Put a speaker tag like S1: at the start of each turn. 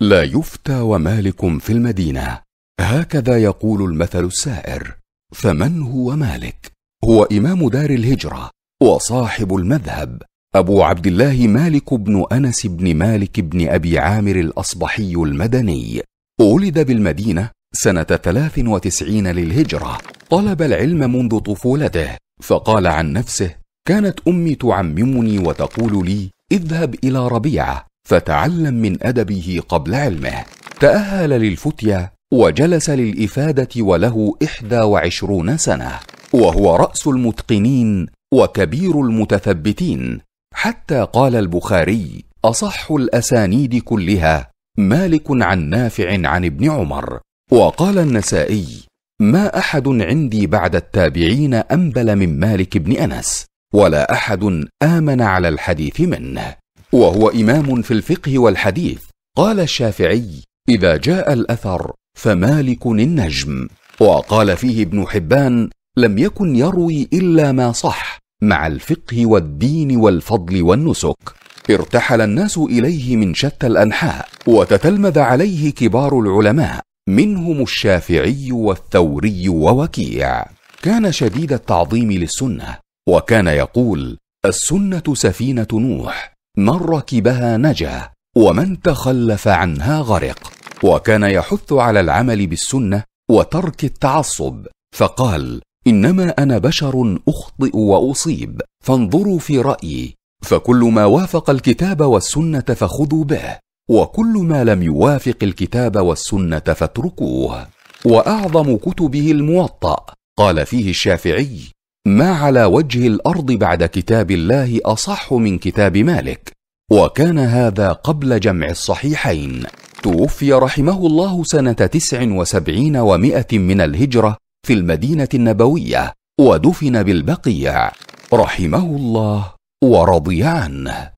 S1: لا يفتى ومالك في المدينه هكذا يقول المثل السائر فمن هو مالك هو امام دار الهجره وصاحب المذهب ابو عبد الله مالك بن انس بن مالك بن ابي عامر الاصبحي المدني ولد بالمدينه سنه 93 للهجره طلب العلم منذ طفولته فقال عن نفسه كانت امي تعممني وتقول لي اذهب الى ربيعه فتعلم من أدبه قبل علمه تأهل للفتية وجلس للإفادة وله إحدى وعشرون سنة وهو رأس المتقنين وكبير المتثبتين حتى قال البخاري أصح الأسانيد كلها مالك عن نافع عن ابن عمر وقال النسائي ما أحد عندي بعد التابعين أنبل من مالك بن أنس ولا أحد آمن على الحديث منه وهو إمام في الفقه والحديث قال الشافعي إذا جاء الأثر فمالك النجم وقال فيه ابن حبان لم يكن يروي إلا ما صح مع الفقه والدين والفضل والنسك ارتحل الناس إليه من شتى الأنحاء وتتلمذ عليه كبار العلماء منهم الشافعي والثوري ووكيع كان شديد التعظيم للسنه وكان يقول السنه سفينه نوح من ركبها نجا ومن تخلف عنها غرق وكان يحث على العمل بالسنه وترك التعصب فقال انما انا بشر اخطئ واصيب فانظروا في رايي فكل ما وافق الكتاب والسنه فخذوا به وكل ما لم يوافق الكتاب والسنه فاتركوه واعظم كتبه الموطا قال فيه الشافعي ما على وجه الارض بعد كتاب الله اصح من كتاب مالك وكان هذا قبل جمع الصحيحين توفي رحمه الله سنه تسع وسبعين ومائه من الهجره في المدينه النبويه ودفن بالبقيع رحمه الله ورضي عنه